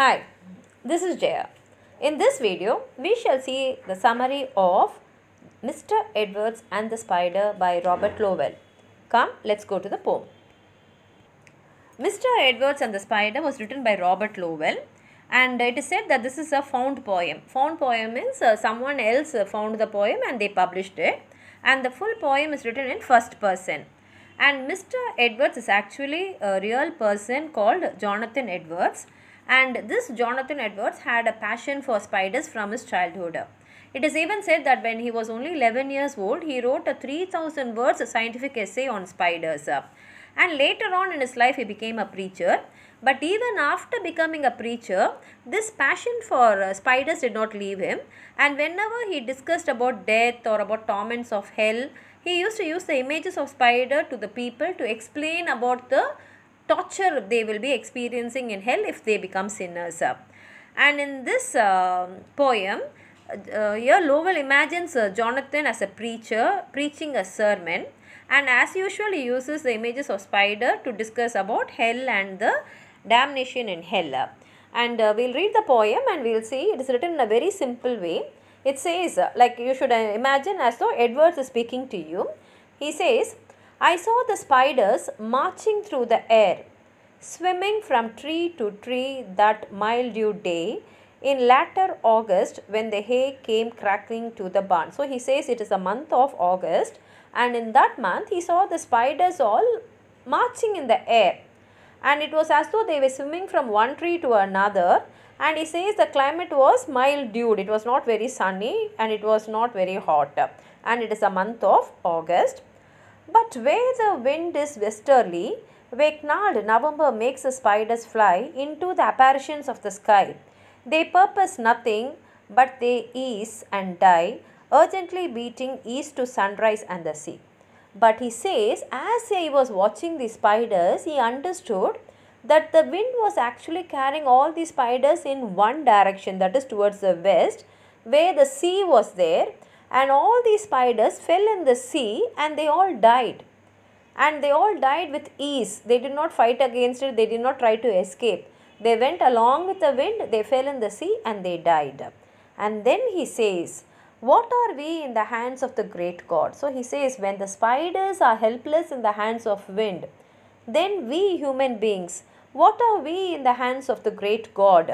Hi, this is Jaya. In this video, we shall see the summary of Mr. Edwards and the Spider by Robert Lowell. Come, let's go to the poem. Mr. Edwards and the Spider was written by Robert Lowell and it is said that this is a found poem. Found poem means uh, someone else found the poem and they published it and the full poem is written in first person. And Mr. Edwards is actually a real person called Jonathan Edwards and this Jonathan Edwards had a passion for spiders from his childhood. It is even said that when he was only 11 years old, he wrote a 3000 words scientific essay on spiders. And later on in his life, he became a preacher. But even after becoming a preacher, this passion for uh, spiders did not leave him. And whenever he discussed about death or about torments of hell, he used to use the images of spider to the people to explain about the torture they will be experiencing in hell if they become sinners. And in this uh, poem, uh, uh, here Lowell imagines uh, Jonathan as a preacher preaching a sermon and as usual he uses the images of spider to discuss about hell and the damnation in hell. And uh, we'll read the poem and we'll see it is written in a very simple way. It says like you should uh, imagine as though Edwards is speaking to you. He says, I saw the spiders marching through the air, swimming from tree to tree that mildew day in latter August when the hay came crackling to the barn. So he says it is the month of August and in that month he saw the spiders all marching in the air and it was as though they were swimming from one tree to another and he says the climate was mildewed; it was not very sunny and it was not very hot and it is a month of august but where the wind is westerly, Wakenard November makes the spiders fly into the apparitions of the sky. They purpose nothing, but they ease and die, urgently beating east to sunrise and the sea. But he says, as he was watching the spiders, he understood that the wind was actually carrying all the spiders in one direction, that is towards the west, where the sea was there and all these spiders fell in the sea and they all died and they all died with ease they did not fight against it they did not try to escape they went along with the wind they fell in the sea and they died and then he says what are we in the hands of the great god so he says when the spiders are helpless in the hands of wind then we human beings what are we in the hands of the great god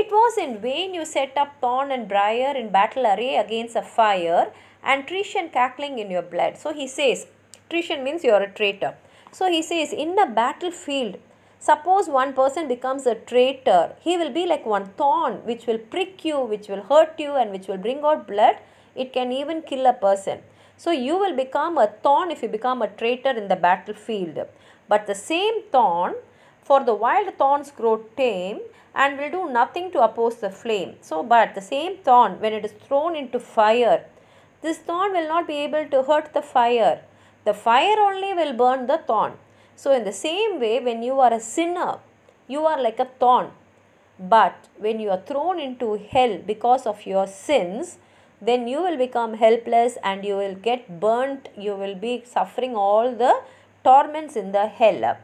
it was in vain you set up thorn and briar in battle array against a fire and treason cackling in your blood. So he says, treason means you are a traitor. So he says, in the battlefield, suppose one person becomes a traitor, he will be like one thorn which will prick you, which will hurt you and which will bring out blood. It can even kill a person. So you will become a thorn if you become a traitor in the battlefield. But the same thorn, for the wild thorns grow tame, and will do nothing to oppose the flame. So, but the same thorn, when it is thrown into fire, this thorn will not be able to hurt the fire. The fire only will burn the thorn. So, in the same way, when you are a sinner, you are like a thorn. But when you are thrown into hell because of your sins, then you will become helpless and you will get burnt. You will be suffering all the torments in the hell.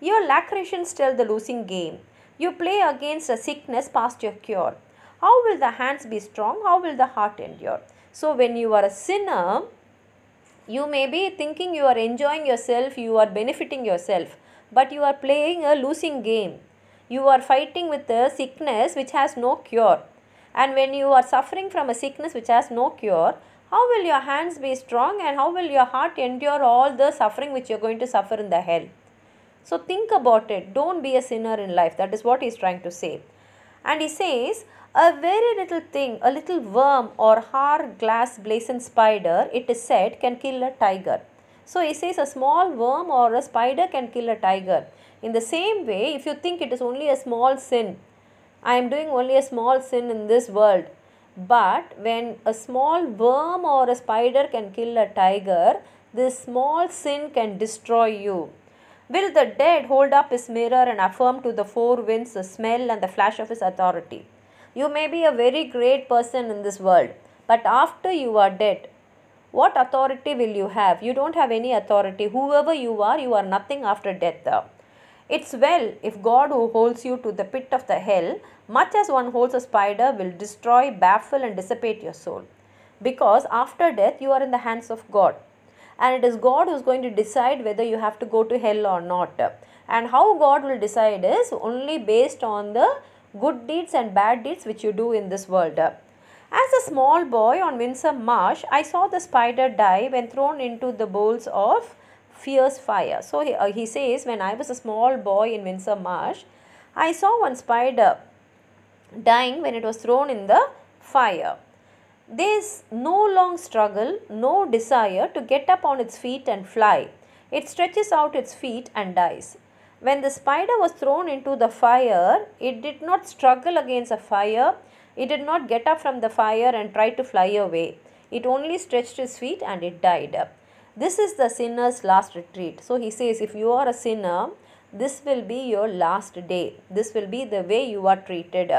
Your lacrations tell the losing game. You play against a sickness past your cure. How will the hands be strong? How will the heart endure? So when you are a sinner, you may be thinking you are enjoying yourself, you are benefiting yourself, but you are playing a losing game. You are fighting with a sickness which has no cure. And when you are suffering from a sickness which has no cure, how will your hands be strong and how will your heart endure all the suffering which you are going to suffer in the hell? So think about it. Don't be a sinner in life. That is what he is trying to say. And he says, a very little thing, a little worm or hard glass blazing spider, it is said, can kill a tiger. So he says a small worm or a spider can kill a tiger. In the same way, if you think it is only a small sin, I am doing only a small sin in this world. But when a small worm or a spider can kill a tiger, this small sin can destroy you. Will the dead hold up his mirror and affirm to the four winds the smell and the flash of his authority? You may be a very great person in this world, but after you are dead, what authority will you have? You don't have any authority. Whoever you are, you are nothing after death. It's well if God who holds you to the pit of the hell, much as one holds a spider, will destroy, baffle, and dissipate your soul. Because after death, you are in the hands of God and it is God who is going to decide whether you have to go to hell or not. And how God will decide is only based on the good deeds and bad deeds which you do in this world. As a small boy on Windsor Marsh, I saw the spider die when thrown into the bowls of fierce fire. So he, uh, he says, when I was a small boy in Windsor Marsh, I saw one spider dying when it was thrown in the fire. There is no long struggle, no desire to get up on its feet and fly. It stretches out its feet and dies. When the spider was thrown into the fire, it did not struggle against the fire. It did not get up from the fire and try to fly away. It only stretched its feet and it died. This is the sinner's last retreat. So he says, if you are a sinner, this will be your last day. This will be the way you are treated.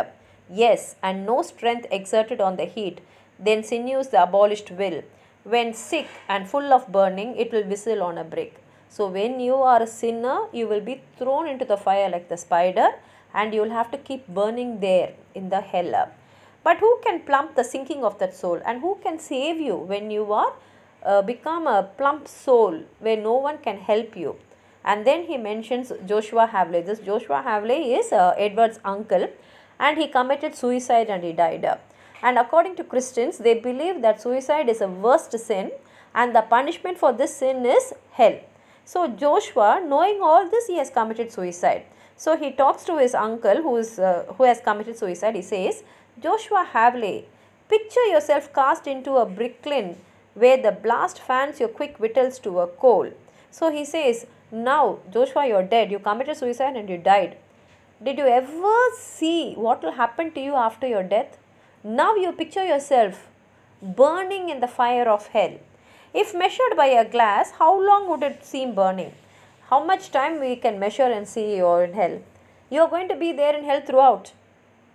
Yes, and no strength exerted on the heat then sinews the abolished will. When sick and full of burning, it will whistle on a brick. So when you are a sinner, you will be thrown into the fire like the spider and you will have to keep burning there in the hell. But who can plump the sinking of that soul and who can save you when you are uh, become a plump soul where no one can help you? And then he mentions Joshua Havley. This Joshua Havley is uh, Edward's uncle and he committed suicide and he died. And according to Christians, they believe that suicide is a worst sin and the punishment for this sin is hell. So Joshua, knowing all this, he has committed suicide. So he talks to his uncle who, is, uh, who has committed suicide. He says, Joshua Havley, picture yourself cast into a bricklin where the blast fans your quick whittles to a coal. So he says, now Joshua, you're dead. You committed suicide and you died. Did you ever see what will happen to you after your death? Now you picture yourself burning in the fire of hell. If measured by a glass, how long would it seem burning? How much time we can measure and see you're in hell? You are going to be there in hell throughout.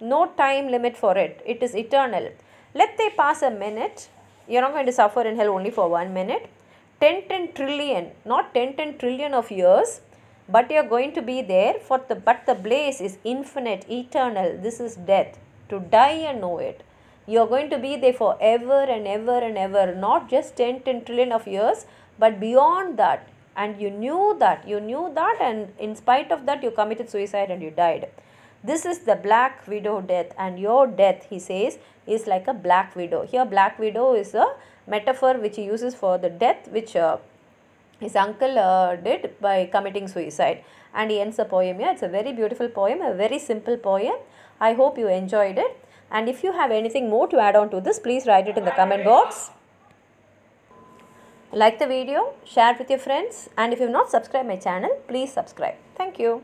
No time limit for it. It is eternal. Let they pass a minute. You're not going to suffer in hell only for one minute. 10 10 trillion, not 10 10 trillion of years, but you're going to be there for the but the blaze is infinite, eternal. This is death to die and know it. You are going to be there forever and ever and ever, not just 10, 10 trillion of years, but beyond that. And you knew that, you knew that, and in spite of that, you committed suicide and you died. This is the black widow death, and your death, he says, is like a black widow. Here, black widow is a metaphor which he uses for the death which uh, his uncle uh, did by committing suicide and he ends the poem here. It's a very beautiful poem, a very simple poem. I hope you enjoyed it. And if you have anything more to add on to this, please write it in the comment box. Like the video, share it with your friends and if you have not subscribed my channel, please subscribe. Thank you.